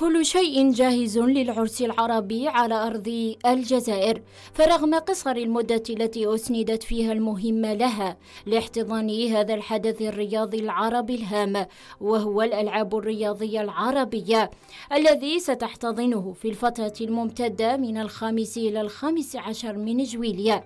كل شيء جاهز للعرس العربي على أرض الجزائر فرغم قصر المدة التي أسندت فيها المهمة لها لاحتضان هذا الحدث الرياضي العربي الهام وهو الألعاب الرياضية العربية الذي ستحتضنه في الفترة الممتدة من الخامس إلى الخامس عشر من جويلية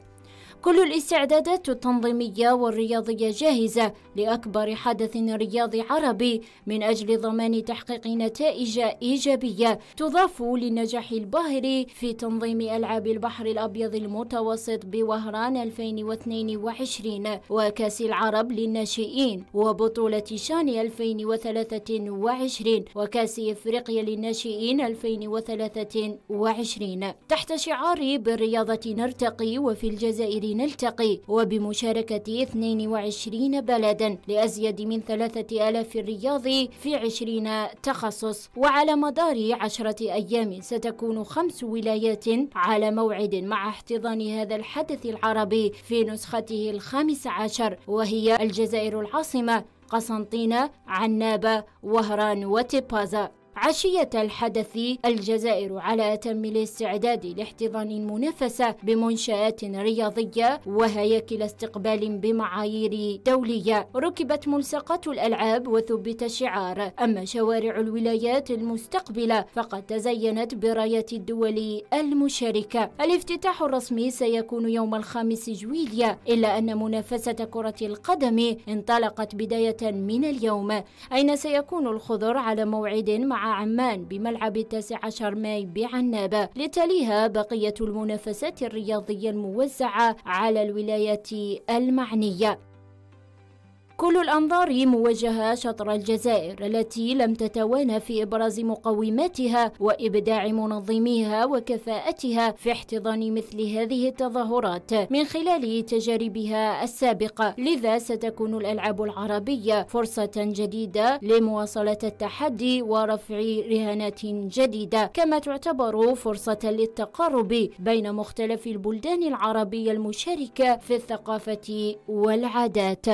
كل الاستعدادات التنظيمية والرياضية جاهزة لأكبر حدث رياضي عربي من أجل ضمان تحقيق نتائج إيجابية تضاف للنجاح الباهر في تنظيم ألعاب البحر الأبيض المتوسط بوهران 2022 وكأس العرب للناشئين وبطولة شان 2023 وكأس إفريقيا للناشئين 2023 تحت شعار بالرياضة نرتقي وفي الجزائر نلتقي وبمشاركة 22 بلدا لأزيد من 3000 رياضي في 20 تخصص وعلى مدار 10 أيام ستكون خمس ولايات على موعد مع احتضان هذا الحدث العربي في نسخته الخامس عشر وهي الجزائر العاصمة قسنطينة عنابة وهران وتبازا عشية الحدث الجزائر على أتم الاستعداد لاحتضان المنافسة بمنشآت رياضية وهياكل استقبال بمعايير دولية ركبت ملصقات الألعاب وثبت الشعار أما شوارع الولايات المستقبلة فقد تزينت براية الدول المشاركة الافتتاح الرسمي سيكون يوم الخامس جويليا إلا أن منافسة كرة القدم انطلقت بداية من اليوم أين سيكون الخضر على موعد مع عمان بملعب التاسع عشر ماي بعنابة لتليها بقية المنافسات الرياضية الموزعة على الولايات المعنية كل الأنظار موجهة شطر الجزائر التي لم تتوانى في إبراز مقوماتها وإبداع منظميها وكفاءتها في احتضان مثل هذه التظاهرات من خلال تجاربها السابقة لذا ستكون الألعاب العربية فرصة جديدة لمواصلة التحدي ورفع رهانات جديدة كما تعتبر فرصة للتقارب بين مختلف البلدان العربية المشاركة في الثقافة والعادات